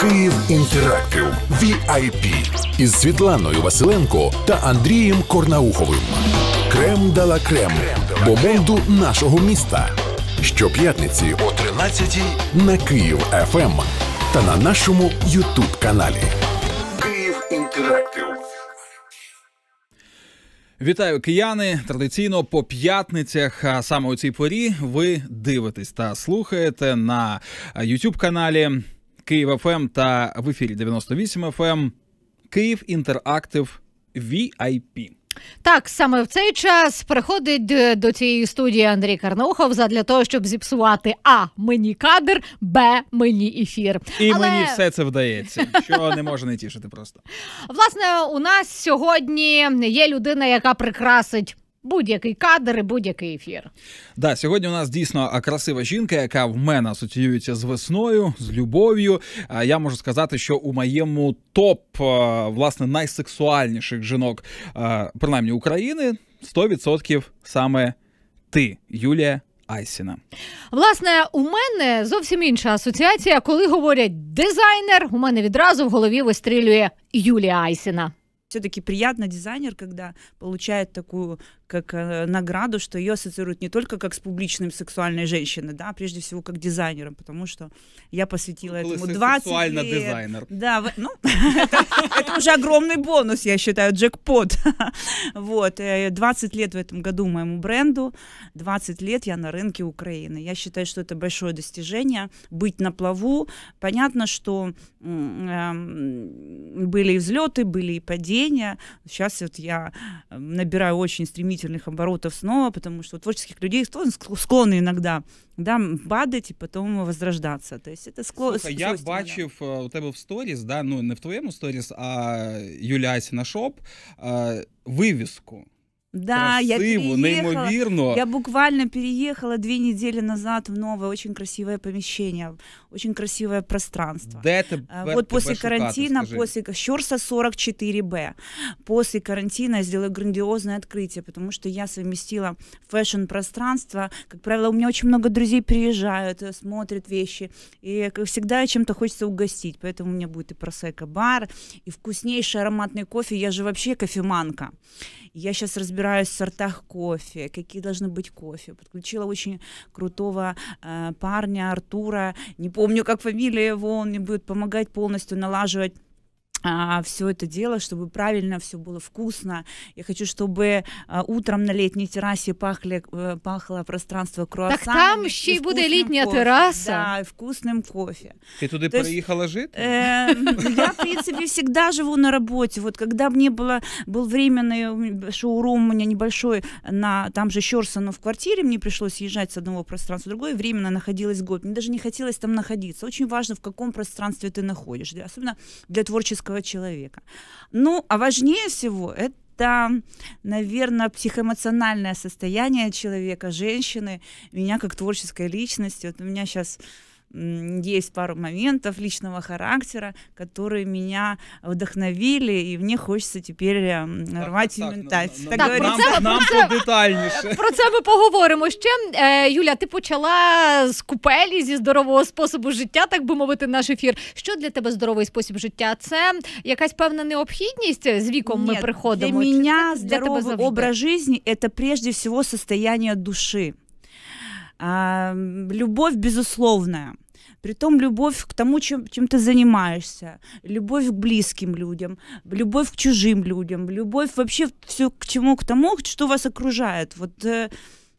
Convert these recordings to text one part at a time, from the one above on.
Київ інтерактив VIP із Світланою Василенко та Андрієм Корнауховим. Крем дала крем по бонду нашого міста. Щоп'ятниці о 13 на Київ ФМ ем. та на нашому Ютуб каналі. Вітаю кияни! Традиційно по п'ятницях, а саме у цій порі, ви дивитесь та слухаєте на youtube каналі Київ ФМ ем та в ефірі 98 FM ем Київ Інтерактив VIP. Так, саме в цей час приходить е, до цієї студії Андрій Карнаухов для того, щоб зіпсувати а мені кадр, б мені ефір. І Але... мені все це вдається, що не може не тішити. Просто власне у нас сьогодні є людина, яка прикрасить будь-який кадр, і будь-який ефір. Да, сьогодні у нас дійсно красива жінка, яка в мене асоціюється з весною, з любов'ю. Я можу сказати, що у моєму топ власне найсексуальніших жінок, принаймні України, 100% саме ти, Юлія. Айсіна, власне, у мене зовсім інша асоціація. Коли говорять дизайнер, у мене відразу в голові вистрілює Юлія Айсіна. Все-таки приятно дизайнер, когда получает таку. как э, награду, что ее ассоциируют не только как с публичным сексуальной женщиной, да, а прежде всего как дизайнером, потому что я посвятила ну, этому 20 сексуально лет. дизайнер. Да, в, ну, это уже огромный бонус, я считаю, джекпот. Вот, 20 э, лет в этом году моему бренду, 20 лет я на рынке Украины. Я считаю, что это большое достижение, быть на плаву. Понятно, что эм, были и взлеты, были и падения. Сейчас вот я э, набираю очень стремительно удивительных оборотов снова, потому что у творческих людей склонны иногда да, падать потом возрождаться. То есть это скло... Слухай, я Слухай, бачив да. у тебе в сторіс, да, ну не в твоєму сторіс, а Юліасі на шоп, э, вивіску. Да, красиву, я переехала. неймовірно. Я буквально переехала две недели назад в новое очень красивое помещение, очень красивое пространство. Де э, тебе, вот после карантина, шукати, после Щорса 44Б, после карантина я сделала грандиозное открытие, потому что я совместила фэшн-пространство. Как правило, у меня очень много друзей приезжают, э, смотрят вещи, и как всегда чем-то хочется угостить, поэтому у меня будет и просека-бар, и вкуснейший ароматный кофе. Я же вообще кофеманка. Я сейчас разбираюсь в сортах кофе, какие должны быть кофе. Подключила очень крутого э, парня Артура, не помню, как фамилия его, он мне будет помогать полностью налаживать а, все это дело, чтобы правильно все было вкусно. Я хочу, чтобы а, утром на летней террасе пахли, э, пахло пространство круассанами. Так там ще й буде літня кофе, терраса. Да, і вкусним кофе. Ты туда То приехала есть, жить? Э, я, в принципе, всегда живу на работе. Вот когда мне было, был временный шоурум у меня небольшой, на, там же щерса, но в квартире, мне пришлось езжать с одного пространства в другое, временно находилась год. Мне даже не хотелось там находиться. Очень важно, в каком пространстве ты находишься, Особенно для творческого каждого человека. Ну, а важнее всего это это, наверное, психоэмоциональное состояние человека, женщины, меня как творческой личности. Вот у меня сейчас есть пару моментов личного характера, которые меня вдохновили, і мені хочеться тепер рвати і ментати. Так, так, ну, ну, ну, про це, нам про, це, про це ми поговоримо ще. Е, Юля, ти почала з купелі зі здорового способу життя, так би мовити, наш ефір. Що для тебе здоровий спосіб життя? Це якась певна необхідність е, з віком Нет, ми приходимо. Для мене здоровий для образ життя – це прежде всього состояние душі. А, любовь безусловная – Притом любовь к тому, чем, чем ты занимаешься, любовь к близким людям, любовь к чужим людям, любовь вообще все к чему, к тому, что вас окружает. Вот э,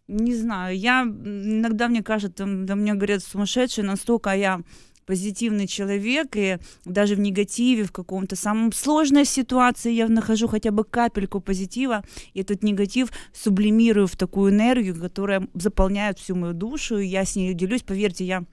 не знаю, я иногда мне кажется, да мне говорят сумасшедший, настолько я позитивный человек, и даже в негативе, в каком-то самом сложной ситуации я нахожу хотя бы капельку позитива, и этот негатив сублимирую в такую энергию, которая заполняет всю мою душу, и я с ней делюсь, поверьте, я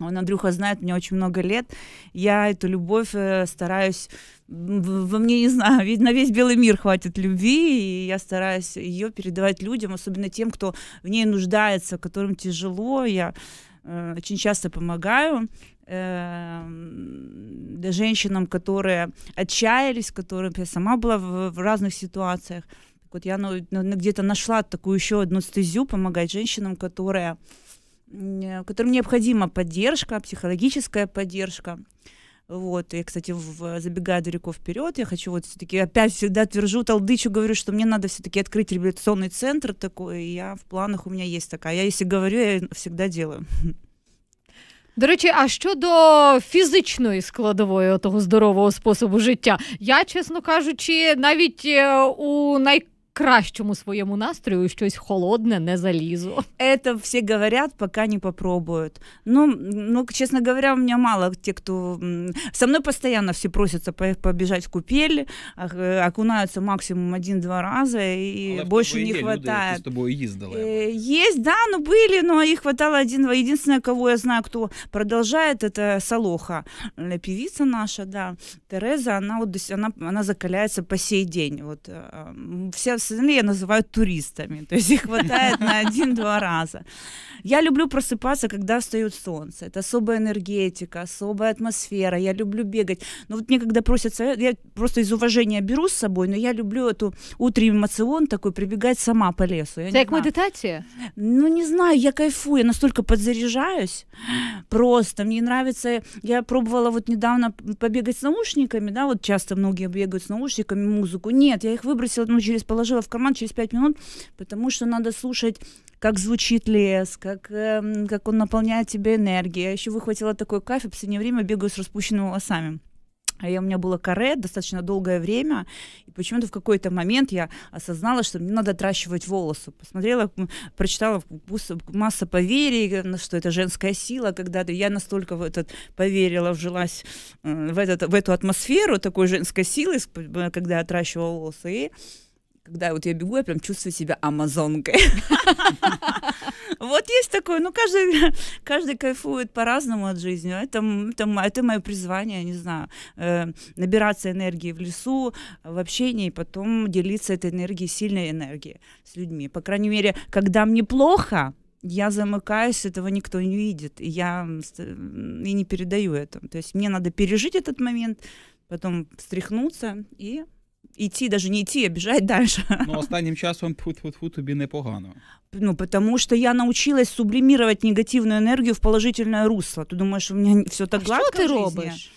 он, Андрюха, знает мне очень много лет. Я эту любовь э, стараюсь... Во мне, не знаю, ведь на весь белый мир хватит любви, и я стараюсь ее передавать людям, особенно тем, кто в ней нуждается, которым тяжело. Я э, очень часто помогаю э, женщинам, которые отчаялись, которые я сама была в, в разных ситуациях. Так вот я ну, где-то нашла такую еще одну стезю помогать женщинам, которые Э, которым необходима поддержка, психологическая поддержка. Вот, я, кстати, в, забегая далеко вперед, я хочу вот все-таки опять всегда твержу, толдычу, говорю, что мне надо все-таки открыть реабилитационный центр такой, и я в планах у меня есть такая. Я если говорю, я всегда делаю. До речі, а щодо фізичної складової того здорового способу життя, я, чесно кажучи, навіть у най кращому своєму настрою щось холодне не залізу. Это все говорят, пока не попробуют. Ну, ну, честно говоря, у меня мало тех, кто... Со мной постоянно все просятся побежать в купель, э, окунаются максимум один-два раза, и Але больше не хватает. Люди, с тобой ездила. Э, есть, да, ну были, но их хватало один-два. Единственное, кого я знаю, кто продолжает, это Солоха, э, певица наша, да, Тереза, она, вот, она, она закаляется по сей день. Вот, вся, пацаны я называю туристами, то есть их хватает на один-два раза. Я люблю просыпаться, когда встает солнце. Это особая энергетика, особая атмосфера. Я люблю бегать. Но вот мне когда просят совет, я просто из уважения беру с собой, но я люблю эту утренний эмоцион такой, прибегать сама по лесу. Я Це як медитация? Ну, не знаю, я кайфую, я настолько подзаряжаюсь. Просто мне нравится, я пробовала вот недавно побегать с наушниками, да, вот часто многие бегают с наушниками, музыку. Нет, я их выбросила, ну, через положила бросила в карман через 5 минут, потому что надо слушать как звучит лес, как, э, как он наполняет тебя энергией. Я еще выхватила такой кайф, в последнее время бегаю с распущенными волосами. А я, у меня было каре достаточно долгое время, и почему-то в какой-то момент я осознала, что мне надо отращивать волосы. Посмотрела, прочитала масса поверий, э, что это женская сила, когда то я настолько в этот поверила, вжилась э, в, этот, в эту атмосферу такой женской силы, э, когда я отращивала волосы, и когда вот я бегу, я прям чувствую себя амазонкой. Вот есть такое, ну каждый, каждый кайфует по-разному от жизни. Это, это, это мое призвание, не знаю, э, набираться энергии в лесу, в общении, и потом делиться этой энергией, сильной энергией с людьми. По крайней мере, когда мне плохо, я замыкаюсь, этого никто не видит, и я и не передаю это. То есть мне надо пережить этот момент, потом встряхнуться и идти, даже не идти, а бежать дальше. Ну, останнім часом тьфу-тьфу-тьфу тобі непогано. Ну, потому что я научилась сублимировать негативную энергию в положительное русло. Ты думаешь, у меня все так а гладко что ты робишь?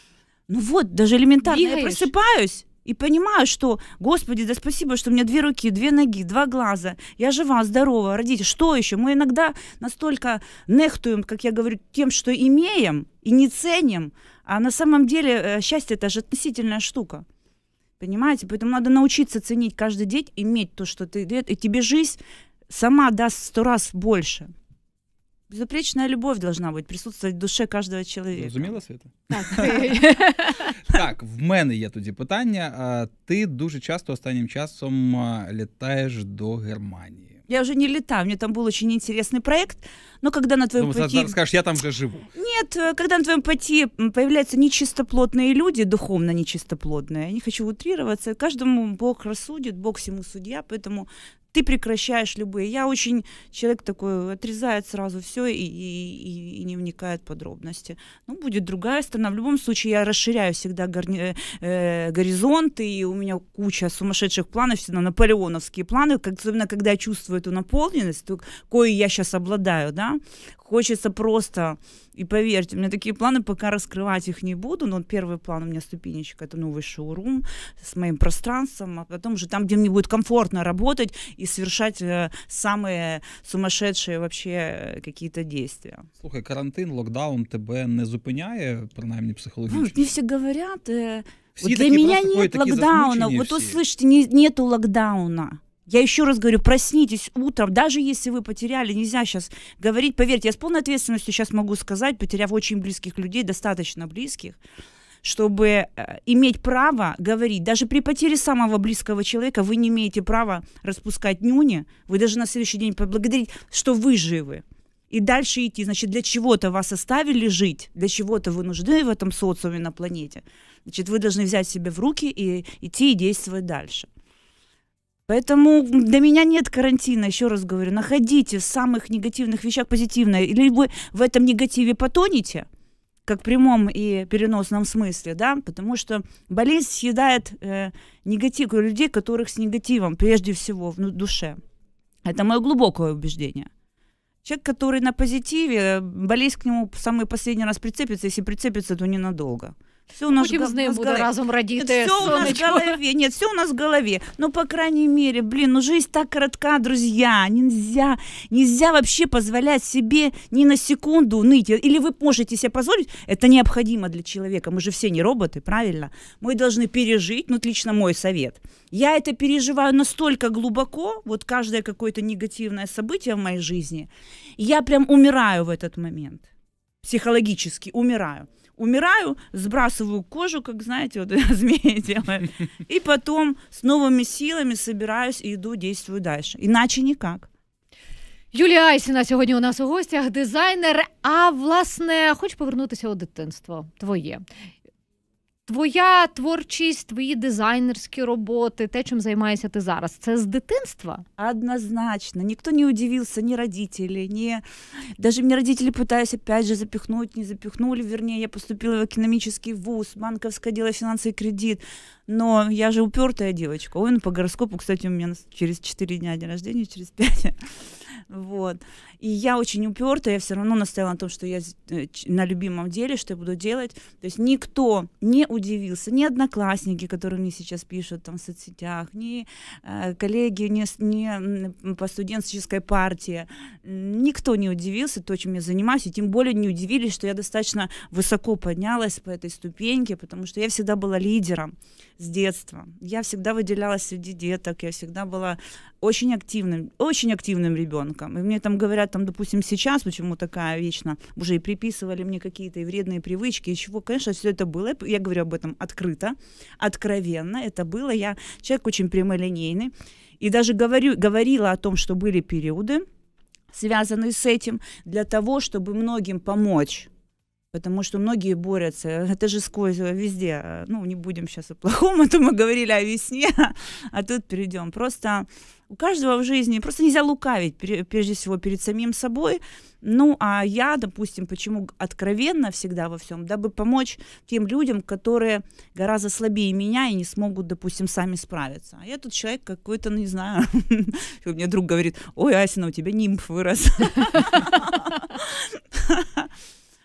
Ну вот, даже элементарно. Двигаешь. Я просыпаюсь, и понимаю, что, Господи, да спасибо, что у меня две руки, две ноги, два глаза, я жива, здорова, родители, что еще? Мы иногда настолько нехтуем, как я говорю, тем, что имеем и не ценим, а на самом деле э, счастье это же относительная штука. Понимаете? Поэтому надо научиться ценить каждый день, иметь то, что ты и тебе жизнь сама даст сто раз больше. Безупречная любовь должна быть присутствовать в душе каждого человека. Зрозуміла света. Так, Так, в мене є тоді питання. А, ти дуже часто останнім часом а, літаєш до Германії. Я уже не летаю, мне там был очень интересный проект, но когда на твоем ну, пути... скажешь, я там живу. Нет, э, когда на твоем пути появляются нечистоплотные люди, духовно нечистоплотные, я не хочу утрироваться, каждому Бог рассудит, Бог всему судья, поэтому ты прекращаешь любые. Я очень человек такой отрезает сразу все и, и, и не вникает в подробности. Ну, будет другая сторона. В любом случае, я расширяю всегда горни, э, э, горизонты, и у меня куча сумасшедших планов, всегда наполеоновские планы, как, особенно когда я чувствую эту наполненность, то, кое я сейчас обладаю, да, хочется просто и поверьте, у меня такие планы, пока раскрывать их не буду, но первый план у меня ступенечка, это новый шоурум с моим пространством, а потом же там, где мне будет комфортно работать и совершать э, самые сумасшедшие вообще э, какие-то действия. Слушай, карантин, локдаун тебе не зупиняє, принаймні психологічно? Ну, мне все говорят, э, Все вот для меня нет локдауна. Вот услышите, не, нету локдауна. Я еще раз говорю, проснитесь утром, даже если вы потеряли, нельзя сейчас говорить, поверьте, я с полной ответственностью сейчас могу сказать, потеряв очень близких людей, достаточно близких, чтобы э, иметь право говорить. Даже при потере самого близкого человека вы не имеете права распускать нюни, вы даже на следующий день поблагодарить, что вы живы. И дальше идти. Значит, для чего-то вас оставили жить, для чего-то вы нужны в этом социуме на планете. Значит, вы должны взять себя в руки и идти и действовать дальше. Поэтому для меня нет карантина, еще раз говорю. Находите в самых негативных вещах позитивное. Или вы в этом негативе потонете, как в прямом и переносном смысле, да, потому что болезнь съедает э, негатив у людей, которых с негативом прежде всего в ну, душе. Это мое глубокое убеждение. Человек, который на позитиве, болезнь к нему в самый последний раз прицепится, если прицепится, то ненадолго. Все у нас Потім з ним буде разом радіти. Все у нас в голове. Нет, все у нас в голове. Ну, по крайней мере, блин, ну жизнь так коротка, друзья. Нельзя, нельзя вообще позволять себе ни на секунду ныть. Или вы можете себе позволить, это необходимо для человека. Мы же все не роботы, правильно? Мы должны пережить, ну, лично мой совет. Я это переживаю настолько глубоко, вот каждое какое-то негативное событие в моей жизни, я прям умираю в этот момент. Психологически умираю умираю, сбрасываю кожу, как знаете, вот змеи делают, и потом с новыми силами собираюсь и иду, действую дальше. Иначе никак. Юлія Айсіна сьогодні у нас у гостях дизайнер. А власне, хочу повернутися у дитинство твоє твоя творчість, твої дизайнерські роботи, те, чим займаєшся ти зараз, це з дитинства? Однозначно. Никто не удивился, ни родители, ни... Даже мне родители пытались опять же запихнуть, не запихнули, вернее, я поступила в экономический вуз, банковское дело, финансовый кредит. Но я же упертая девочка. Ой, ну по гороскопу, кстати, у меня через 4 дня день рождения, через 5. Вот. И я очень упертая, я все равно настояла на том, что я э, на любимом деле, что я буду делать. То есть никто не удивился, ни одноклассники, которые мне сейчас пишут там в соцсетях, ни э, коллеги, ни, ни по студенческой партии. Никто не удивился то, чем я занимаюсь, и тем более не удивились, что я достаточно высоко поднялась по этой ступеньке, потому что я всегда была лидером с детства. Я всегда выделялась среди деток, я всегда была очень активным, очень активным ребенком. И мне там говорят, там, допустим, сейчас, почему такая вечно, уже и приписывали мне какие-то вредные привычки, и чего, конечно, все это было. Я говорю об этом открыто, откровенно. Это было. Я человек очень прямолинейный. И даже говорю, говорила о том, что были периоды, связанные с этим, для того, чтобы многим помочь Потому что многие борются, это же сквозь э, везде. Э, ну, не будем сейчас о плохом, а то мы говорили о весне, а тут перейдем. Просто у каждого в жизни, просто нельзя лукавить, прежде всего, перед самим собой. Ну, а я, допустим, почему откровенно всегда во всем, дабы помочь тем людям, которые гораздо слабее меня и не смогут, допустим, сами справиться. А я тут человек какой-то, ну, не знаю, мне друг говорит, ой, Асина, ну, у тебя нимф вырос.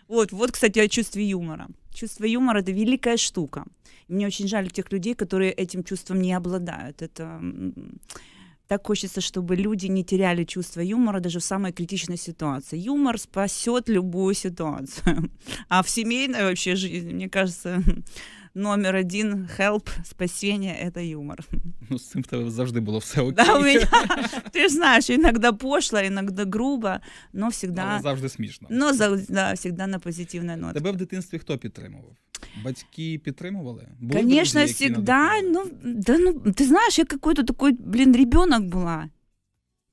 Вот, вот, кстати, о чувстве юмора. Чувство юмора — это великая штука. мне очень жаль тех людей, которые этим чувством не обладают. Это так хочется, чтобы люди не теряли чувство юмора даже в самой критичной ситуации. Юмор спасет любую ситуацию. А в семейной вообще жизни, мне кажется, номер один help спасение – это юмор. Ну, с цим в завжди було все окей. Да, у меня, ты знаешь, иногда пошло, иногда грубо, но всегда... але завжди смішно. Ну, да, завжди на позитивной ноте. Тебе в детстве кто поддерживал? Батьки поддерживали. Конечно, друзі, всегда. Ну, да, ну, ты знаешь, я какой-то такой, блин, ребенок была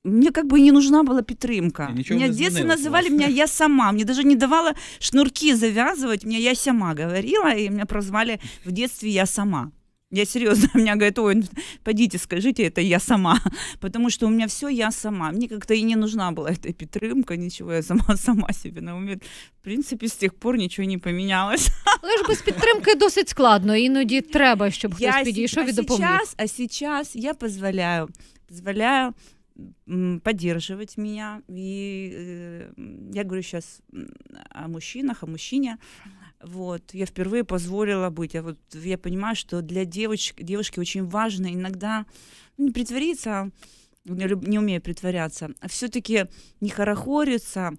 мне как бы и не нужна была підтримка. меня в называли меня я сама. Мне даже не давала шнурки завязывать. Меня я сама говорила, и меня прозвали в детстве я сама. Я серьезно, меня говорят, ой, пойдите, скажите, это я сама. Потому что у меня все я сама. Мне как-то и не нужна была эта підтримка, ничего, я сама сама себе На уме. В принципе, с тех пор ничего не поменялось. Але ну, ж без підтримки досить складно. Іноді треба, щоб хтось я підійшов и а допоміг. А сейчас, а сейчас я позволяю, позволяю поддерживать меня. И э, я говорю сейчас о мужчинах, о мужчине. Вот, я впервые позволила быть. Я, а вот, я понимаю, что для девочек, девушки очень важно иногда ну, не притвориться, не, не умею притворяться, а все-таки не хорохориться,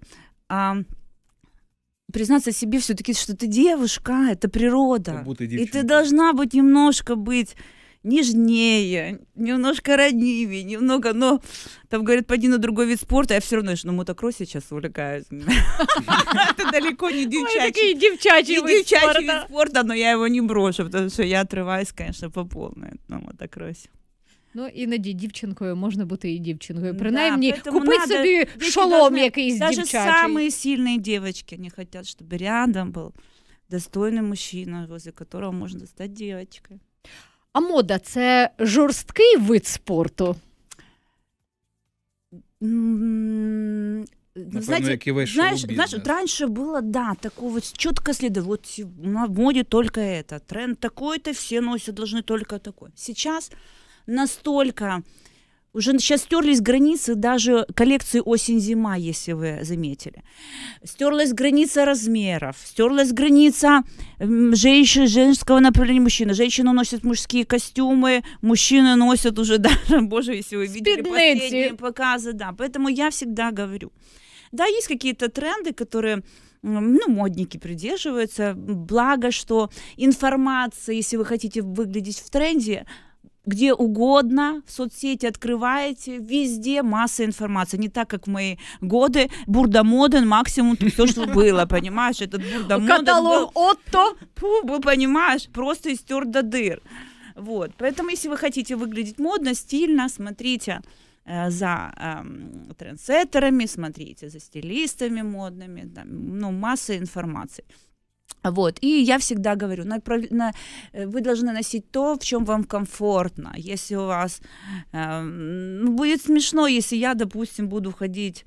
а признаться себе все-таки, что ты девушка, это природа. И ты должна быть немножко быть нежнее, немножко роднее, немного, но там говорят, пойди на другой вид спорта, я все равно, что на мотокроссе сейчас увлекаюсь. Это далеко не девчачий. девчачий вид спорта, но я его не брошу, потому что я отрываюсь, конечно, по полной. на мотокросі. Ну, іноді дівчинкою можна бути і дівчинкою. Принаймні, да, купи собі шолом якийсь даже дівчачий. Навіть самі сильні дівчатки не хочуть, щоб рядом був достойний мужчина, возле которого можна стати дівчинкою. А мода це жорсткий вид спорту? Напевно, знаете, який весь знаешь, знаешь, вот раньше было, да, такого вот четко следа, вот на моде только это, тренд такой-то, все носят, должны только такой. Сейчас настолько уже сейчас стерлись границы даже коллекции осень-зима, если вы заметили. Стерлась граница размеров, стерлась граница женщин, женского направления мужчины. Женщины носят мужские костюмы, мужчины носят уже даже, боже, если вы видели последние показы, да. Поэтому я всегда говорю. Да, есть какие-то тренды, которые ну, модники придерживаются. Благо, что информация, если вы хотите выглядеть в тренде, где угодно, в соцсети открываете, везде масса информации. Не так, как в мои годы, бурдамоден максимум все, что было, понимаешь? Этот бурдамоден Каталог был, Отто. Фу, был, понимаешь, просто истер до дыр. Вот, поэтому если вы хотите выглядеть модно, стильно, смотрите э, за э, трендсеттерами, смотрите за стилистами модными, там, ну, масса информации. Вот. И я всегда говорю, на, на, э, вы должны носить то, в чем вам комфортно. Если у вас э, будет смешно, если я, допустим, буду ходить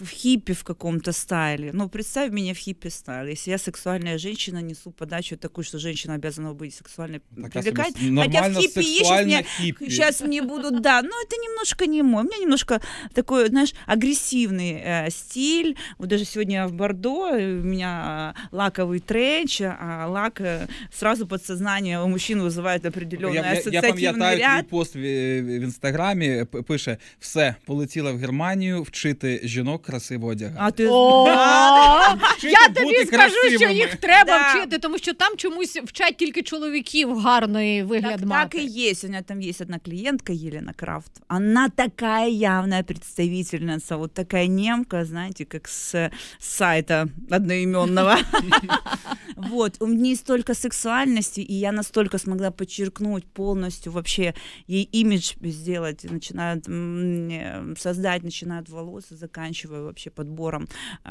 в хиппи в каком-то стайле. Ну, представь меня в хиппи стайле. Если я сексуальная женщина, несу подачу такую, что женщина обязана быть сексуальной, ну, так, привлекательной. Хотя в хиппи есть, сейчас, мне, хиппи. сейчас мне будут, да, но это немножко не мой. У меня немножко такой, знаешь, агрессивный э, стиль. Вот даже сегодня в Бордо э, у меня э, лаковый тренч, а, а лак э, сразу подсознание у мужчин вызывает определенный я, ассоциативный я, я пам'ятаю ряд. твій пост в, в інстаграмі пише: все полетела в Германию наркоманію вчити жінок красиво одягати. А я тобі скажу, що їх треба Да. вчити, тому що там чомусь вчать тільки чоловіків гарний вигляд Так, так мати. и есть. У меня там есть одна клиентка Елена Крафт. Она такая явная представительница, вот такая немка, знаете, как с сайта одноименного. Вот, у нее столько сексуальности, и я настолько смогла подчеркнуть полностью вообще ей имидж сделать, начинает м, создать, начиная от волос, заканчивая вообще подбором э,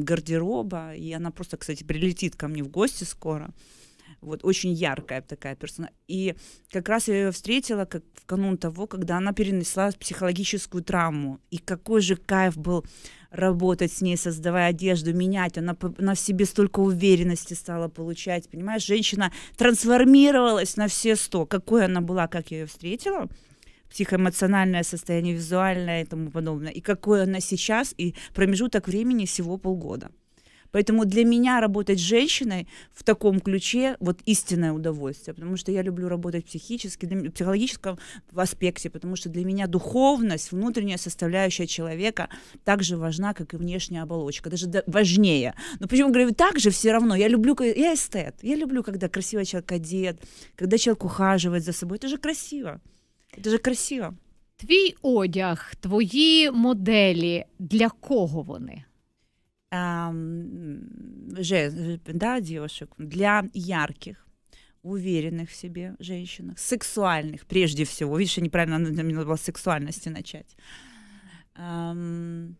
гардероба. И она просто, кстати, прилетит ко мне в гости скоро. Вот очень яркая такая персона. И как раз я ее встретила как в канун того, когда она перенесла психологическую травму. И какой же кайф был работать с ней, создавая одежду, менять. Она, она в себе столько уверенности стала получать. Понимаешь, женщина трансформировалась на все сто. Какой она была, как я ее встретила психоэмоциональное состояние, визуальное и тому подобное, и какое она сейчас, и промежуток времени всего полгода. Поэтому для меня работать с женщиной в таком ключе вот истинное удовольствие, потому что я люблю работать психически, в психологическом аспекте, потому что для меня духовность, внутренняя составляющая человека так же важна, как и внешняя оболочка, даже важнее. Но почему говорю, так же все равно, я люблю, я эстет, я люблю, когда красиво человек одет, когда человек ухаживает за собой, это же красиво. Дуже красиво. Твій одяг, твої моделі для кого вони? же, да, девушек, для ярких, уверенных в себе женщин, сексуальных прежде всего. Видишь, я неправильно надо было сексуальности начать. Ты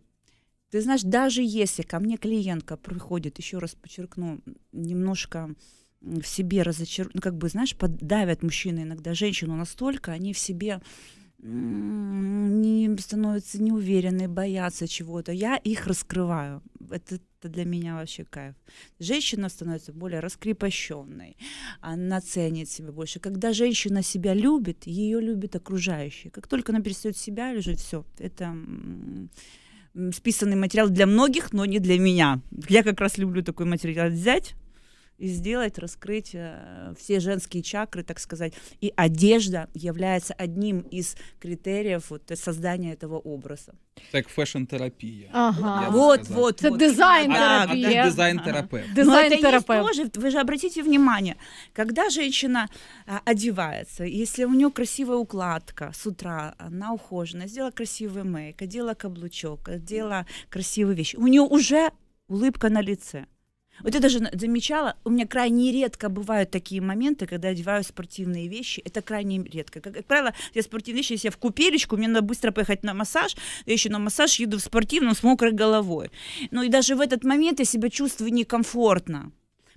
знаешь, даже если ко мне клиентка приходит, еще раз подчеркну, немножко в себе разочаруют, ну, как бы, знаешь, поддавят мужчины иногда женщину настолько, они в себе не становятся неуверенные, боятся чего-то. Я их раскрываю. Это, это для меня вообще кайф. Женщина становится более раскрепощенной, она ценит себя больше. Когда женщина себя любит, ее любят окружающие. Как только она перестает себя лежать, все, это списанный материал для многих, но не для меня. Я как раз люблю такой материал взять, и сделать, раскрыть э, все женские чакры, так сказать. И одежда является одним из критериев вот, создания этого образа. Так, фэшн-терапия. Ага. Вот, вот, Это дизайн-терапия. А, а дизайн-терапевт. Ага. Дизайн-терапевт. тоже, вы же обратите внимание, когда женщина а, одевается, если у нее красивая укладка с утра, она ухожена, сделала красивый мейк, одела каблучок, одела красивые вещи, у нее уже улыбка на лице. Вот я даже замечала, у меня крайне редко бывают такие моменты, когда одеваю спортивные вещи. Это крайне редко. Как, как правило, я спортивные вещи, если я в купелечку, мне надо быстро поехать на массаж. Я еще на массаж еду в спортивном с мокрой головой. Ну и даже в этот момент я себя чувствую некомфортно.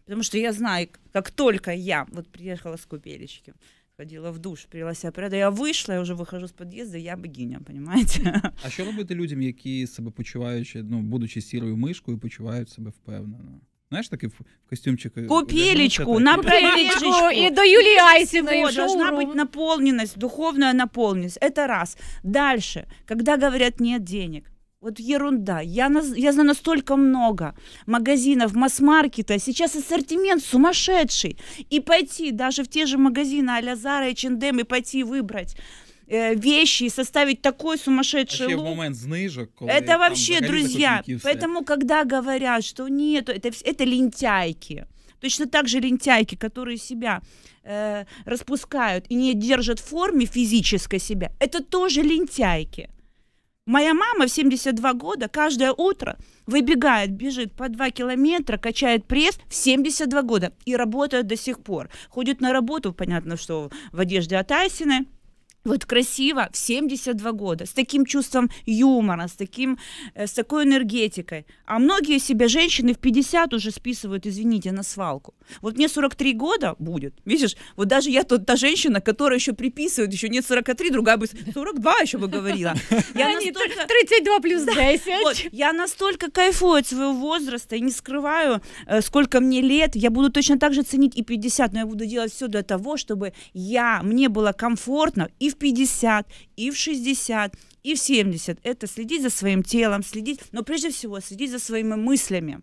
Потому что я знаю, как только я вот приехала с купелечки, ходила в душ, привела себя порядок. Я вышла, я уже выхожу с подъезда, я богиня, понимаете? А що робити людям, які себе почувають, ну, будучи сірою мишкою, почувають себе впевнено? Ну. Знаешь, так и в костюмчик. Э, Купелечку, на прелечку. И до Юлии Айсиной. Должна ну. быть наполненность, духовная наполненность. Это раз. Дальше, когда говорят нет денег, вот ерунда. Я, на, я знаю настолько много магазинов, масс-маркета. Сейчас ассортимент сумасшедший. И пойти даже в те же магазины а-ля Зара и Чендем и пойти выбрать Э, вещи и составить такой сумасшедший вообще, лук. момент знижек, это вообще, друзья, поэтому, когда говорят, что нет, это, это лентяйки, Точно так же лентяйки, которые себя э, распускают и не держат в форме физической себя, это тоже лентяйки. Моя мама в 72 года каждое утро выбегает, бежит по 2 километра, качает пресс в 72 года и работает до сих пор. Ходит на работу, понятно, что в одежде от Айсины – вот красиво в 72 года, с таким чувством юмора, с, таким, э, с такой энергетикой. А многие себя женщины в 50 уже списывают, извините, на свалку. Вот мне 43 года будет, видишь, вот даже я тот, та женщина, которая еще приписывает, еще нет 43, другая бы 42 еще бы говорила. Я настолько... 32 плюс 10. вот, я настолько кайфую от своего возраста и не скрываю, э, сколько мне лет. Я буду точно так же ценить и 50, но я буду делать все для того, чтобы я, мне было комфортно и в 50, и в 60, и в 70. Это следить за своим телом, следить, но прежде всего следить за своими мыслями.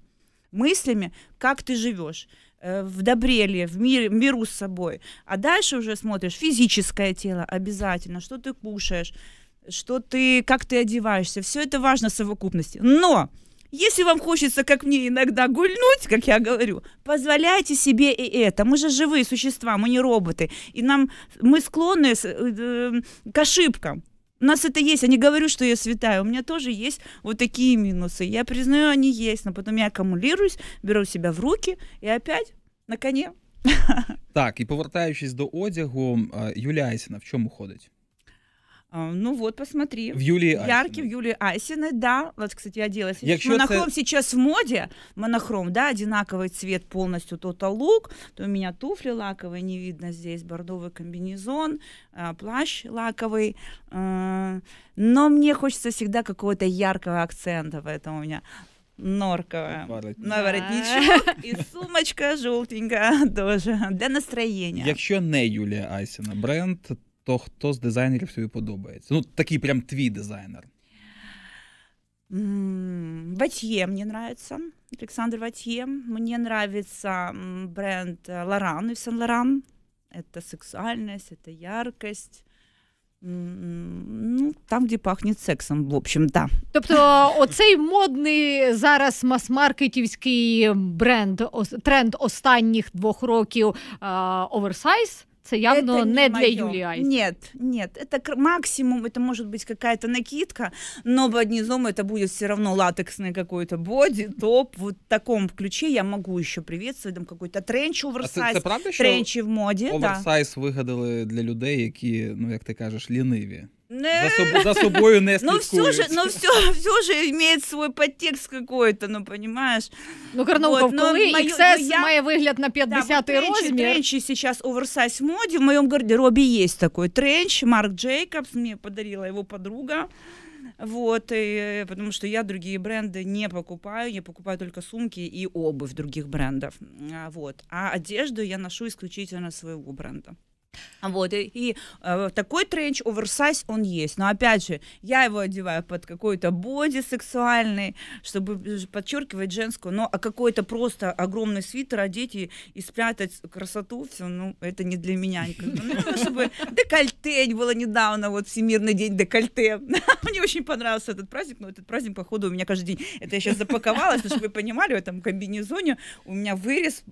Мыслями, как ты живешь э, в добре ли, в мире, в миру с собой. А дальше уже смотришь физическое тело обязательно, что ты кушаешь, что ты, как ты одеваешься. Все это важно в совокупности. Но если вам хочется, как мне иногда, гульнуть, как я говорю, позволяйте себе и это. Мы же живые существа, мы не роботы. И нам мы склонны э, э, к ошибкам. У нас это есть. Я не говорю, что я святая. У меня тоже есть вот такие минусы. Я признаю, они есть. Но потом я аккумулируюсь, беру себя в руки и опять на коне. Так, і повертаючись до одягу, Юлія э, Айсіна в чому ходить? А, ну вот, посмотри. В Юлии Яркий, в Юлии Айсиной, да. Вот, кстати, я делась. Якщо монохром це... сейчас в моде. Монохром, да, одинаковый цвет полностью. То-то то у меня туфли лаковые, не видно здесь, бордовый комбинезон, а, плащ лаковый. А, но мне хочется всегда какого-то яркого акцента, поэтому у меня норковая, Воротничок. на воротничок і сумочка желтенькая тоже для настроения. Якщо не Юлія Айсіна бренд, то хто з дизайнерів тобі подобається? Ну, такий прям твій дизайнер. Ватье мені нравится, Олександр Ватьє. Мені нравится бренд е, Лоран і Сен Лоран. Це сексуальність, це яркость. Ну, там, де пахне сексом, в общем, да. Тобто, оцей модний зараз мас-маркетівський бренд, тренд останніх двох років е, оверсайз. це явно это не, не для Юлії Нет, нет, это максимум, это может быть какая-то накидка, но в низом это будет все равно латексный какой-то боди, топ. в таком ключе я могу еще приветствовать, там какой-то тренч а оверсайз. А в моде, Оверсайз да. вигадали для людей, які, ну як ти кажеш, ліниві. Не... За, соб... за собою не но ну, все же, но все, все же имеет свой подтекст какой-то, ну понимаешь. Ну, Карнауков, вот, коли XS я... має вигляд на 50 да, розмір. Тренчи сейчас оверсайз моде, в моем гардеробе есть такой тренч, Марк Джейкобс, мне подарила его подруга. Вот, и, э, потому что я другие бренды не покупаю, я покупаю только сумки и обувь других брендов. А, вот. А одежду я ношу исключительно своего бренда. Вот, и, и э, такой тренч, оверсайз, он есть. Но опять же, я его одеваю под какой-то боди сексуальный, чтобы подчеркивать женскую. Но а какой-то просто огромный свитер одеть и, и спрятать красоту, все, ну, это не для меня. Никогда. Ну, ну, чтобы декольте декольтень было недавно, вот Всемирный день декольте. Мне очень понравился этот праздник, но этот праздник, походу, у меня каждый день. Это я сейчас запаковалась, чтобы вы понимали, в этом комбинезоне у меня вырез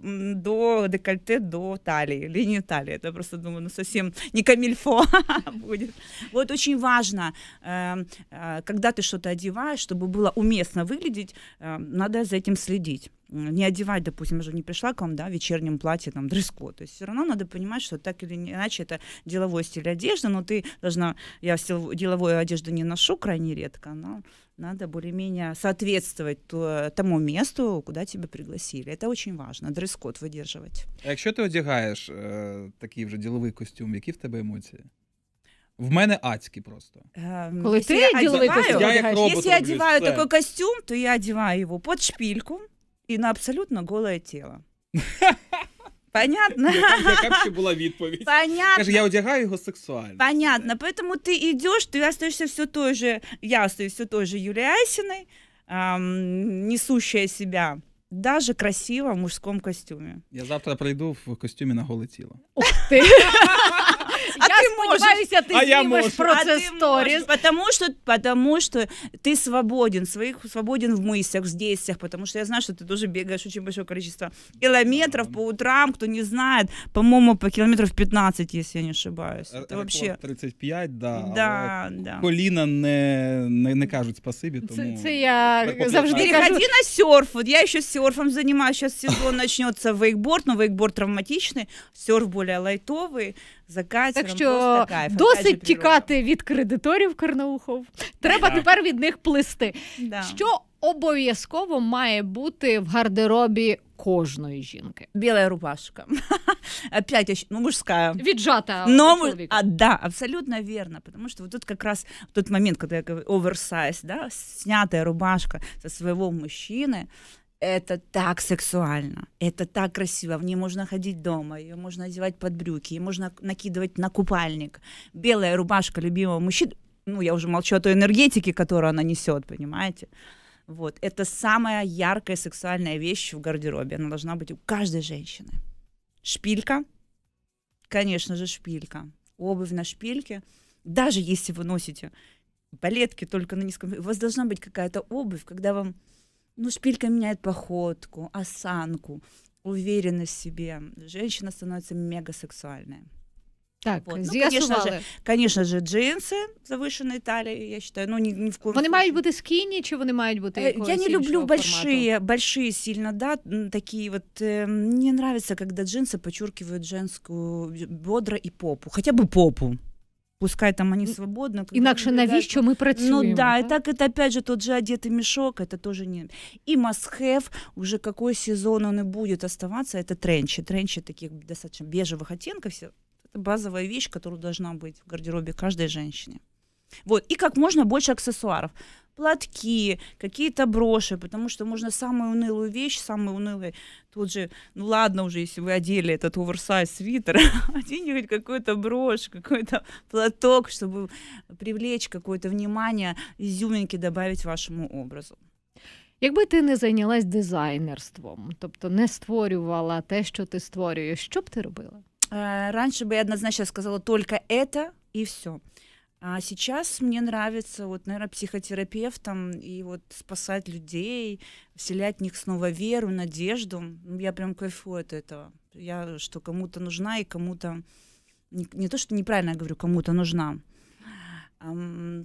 до декольте, до талии, линии талии. Это просто, думаю, ну совсем не камильфо будет. Вот очень важно, эм, э, когда ты что-то одеваешь, чтобы было уместно выглядеть, эм, надо за этим следить не одевать, допустим, я же не пришла к вам, да, в вечернем платье, там, дресс-код. То есть все равно надо понимать, что так или иначе это деловой стиль одежды, но ты должна, я деловую одежду не ношу крайне редко, но надо более-менее соответствовать то, тому месту, куда тебя пригласили. Это очень важно, дресс код выдерживать. А если ты одягаєш э, такий вже діловий костюм, какие в тебе эмоции? В мене адські просто. Коли ти я одягаю, я як робот якщо я одягаю такой костюм, то я одягаю его под шпильку. И на абсолютно голое тело. Понятно? Яка была ще була відповідь? Понятно. я одягаю его сексуально. Понятно. Поэтому ты идешь, ты остаешься все той же, я остаюсь все той же Юлией Асиной, эм, несущая себя даже красиво в мужском костюме. Я завтра прийду в костюме на голое тело. Ух ти! а ты можешь. а ты а я можешь. процесс а Потому что, потому что ты свободен, своих свободен в мыслях, в действиях, потому что я знаю, что ты тоже бегаешь очень большое количество километров по утрам, кто не знает, по-моему, по километров 15, если я не ошибаюсь. Э, Это э, вообще... 35, да. А да, да. Колина не, не, не кажут спасибо. тому... Це, це я завжди Переходи на серф. Вот я еще серфом занимаюсь. Сейчас сезон начнется вейкборд, но вейкборд травматичный, серф более лайтовый. Закатик. Так що досить тікати від кредиторів Карнаухов. Треба тепер від них плисти. Що обов'язково має бути в гардеробі? кожної жінки. Біла рубашка. Опять, еще, ну, мужская. Виджата. Но, а, да, абсолютно верно, потому що тут якраз раз тот момент, коли я говорю оверсайз, да, снятая рубашка зі свого мужчини. это так сексуально, это так красиво. В ней можно ходить дома, ее можно одевать под брюки, ее можно накидывать на купальник. Белая рубашка любимого мужчины, ну, я уже молчу о той энергетике, которую она несет, понимаете? Вот, это самая яркая сексуальная вещь в гардеробе. Она должна быть у каждой женщины. Шпилька, конечно же, шпилька. Обувь на шпильке. Даже если вы носите балетки только на низком... У вас должна быть какая-то обувь, когда вам ну, шпилька меняет походку, осанку, уверенность в себе. Женщина становится мега сексуальная. Так, вот. ну, конечно же, конечно же, джинсы завышенной талии, я считаю, ну ні, ні в коем Они мають бути скіні, чи вони мають бути э, Я не люблю большие, большие сильно, да, такие вот, эм, мне нравится, когда джинсы подчеркивают женскую бодро и попу, хотя бы попу пускай там они свободно. Інакше навіщо мы працюємо? Ну да, так? и так это опять же тот же одетый мешок, это тоже не. И must-have, уже какой сезон он и будет оставаться, это тренчи. Тренчи таких достаточно бежевых оттенков, это базовая вещь, которая должна быть в гардеробе каждой женщины. Вот, и как можно больше аксессуаров. Платки, какие-то броши, потому что можно самую унылую вещь, самую унылую, тут же, ну ладно уже, если вы одели этот оверсайз свитер, оденьте хоть какую-то брошь, какой-то платок, чтобы привлечь какое-то внимание, изюминки добавить вашему образу. Якби ти не зайнялась дизайнерством, тобто не створювала те, що ти створюєш, що б ти робила? Раньше бы я однозначно сказала только это и все. А сейчас мне нравится, вот, наверное, психотерапевтом и вот спасать людей, вселять в них снова веру, надежду. Ну, я прям кайфую от этого. Я что кому-то нужна и кому-то... Не, не то, что неправильно я говорю, кому-то нужна.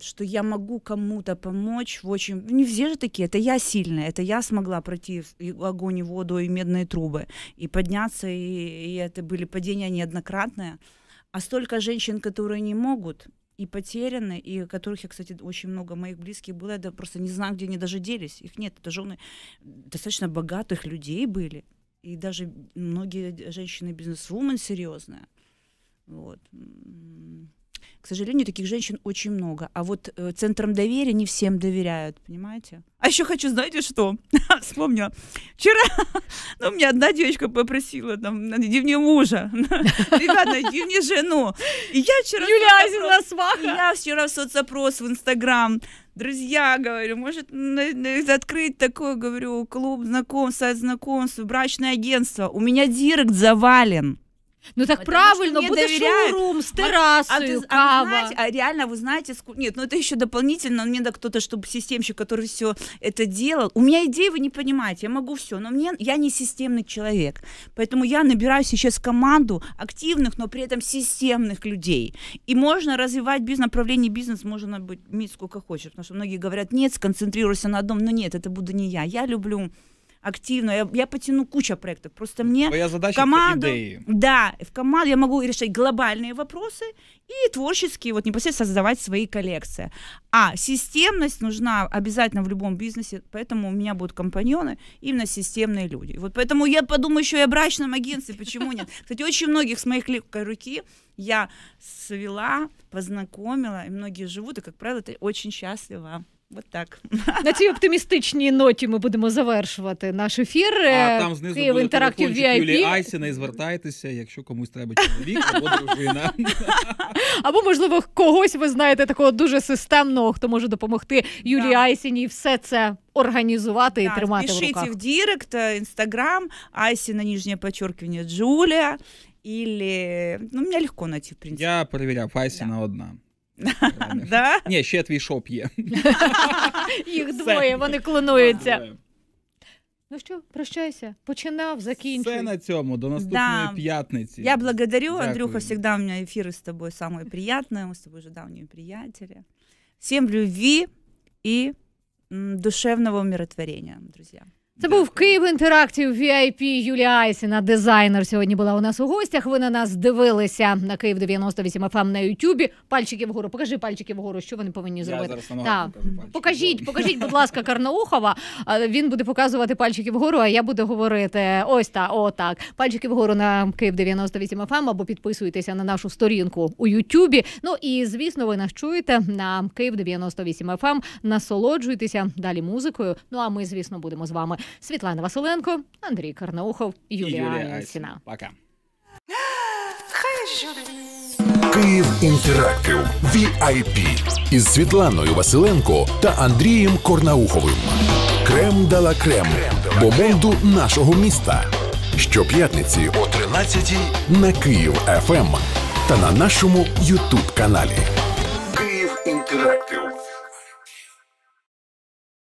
что я могу кому-то помочь в очень... Ну, не все же такие, это я сильная, это я смогла пройти и огонь, и воду, и медные трубы, и подняться, и, и это были падения неоднократные. А столько женщин, которые не могут, и потеряны, и которых я, кстати, очень много моих близких было, я просто не знаю, где они даже делись, их нет, это жены достаточно богатых людей были, и даже многие женщины бизнесвумен серьезные, вот. К сожалению, таких женщин очень много. А вот э, центром доверия не всем доверяют, понимаете? А еще хочу, знаете что? Вспомнила. Вчера ну, меня одна девочка попросила, там, найди мне мужа. Ребят, найди мне жену. И я вчера... Юля Азина Сваха. Я вчера в соцопрос в Инстаграм друзья, говорю, может открыть такой, говорю, клуб знакомств, сайт знакомств, брачное агентство. У меня директ завален. Ну так Потому правильно, будет шоурум с террасой, а, а, знаете, а реально, вы знаете, ску... нет, ну это еще дополнительно, мне да кто-то, чтобы системщик, который все это делал. У меня идеи, вы не понимаете, я могу все, но мне, я не системный человек. Поэтому я набираю сейчас команду активных, но при этом системных людей. И можно развивать бизнес, направление бизнес можно быть, иметь сколько хочешь, потому что многие говорят, нет, сконцентрируйся на одном, но нет, это буду не я. Я люблю активно. Я, я потяну куча проектов. Просто мне Твоя задача в команду, идеи. да, в команду я могу решать глобальные вопросы и творческие, вот непосредственно создавать свои коллекции. А системность нужна обязательно в любом бизнесе, поэтому у меня будут компаньоны именно системные люди. вот поэтому я подумаю еще и о брачном агентстве, почему нет. Кстати, очень многих с моих легкой э, руки я свела, познакомила, и многие живут, и, как правило, это очень счастлива. От так на цій оптимістичній ноті ми будемо завершувати наш ефір. А е, там знизу Київ, буде телефончик VIP. Юлії Айсіна і звертайтеся, якщо комусь треба чоловік або дружина. Або можливо когось ви знаєте такого дуже системного, хто може допомогти Юлії да. Айсіні і все це організувати да, і тримати в руках. в Дірект, е, інстаграм, Айсіна ніжнє подчеркивание Джулія. Или ну, меня легко найти, в принципі. Я перевіряв, Айсіна да. одна. Да? Ні, ще твій шоп є. Їх двоє, вони клонуються. Ну що, прощайся, починав, закінчив. Все на цьому, до наступної Да. п'ятниці. Я благодарю, Дякую. Андрюха, всегда у меня эфиры с тобой самые приятные, мы с тобой же давние приятели. Всем любви и душевного умиротворения, друзья. Це був Київ інтерактів VIP Юлія Айсіна, дизайнер. Сьогодні була у нас у гостях. Ви на нас дивилися на Київ 98 fm на Ютубі. Пальчики вгору, покажи пальчики вгору, що вони повинні зробити. Я зараз так. Покажіть, покажіть, будь ласка, Карнаухова. Він буде показувати пальчики вгору, а я буду говорити ось та о так. Пальчики вгору на Київ 98 fm або підписуйтеся на нашу сторінку у Ютубі. Ну і звісно, ви нас чуєте на Київ 98 fm Насолоджуйтеся далі музикою. Ну а ми, звісно, будемо з вами. Світлана Василенко, Андрій Карнаухов, Юлія, Юлія Айсіна. Пока. Київ інтерактив VIP із Світланою Василенко та Андрієм Корнауховим. Крем дала крем бо бомбу нашого міста. Щоп'ятниці о 13 на Київ ФМ ем та на нашому Ютуб каналі.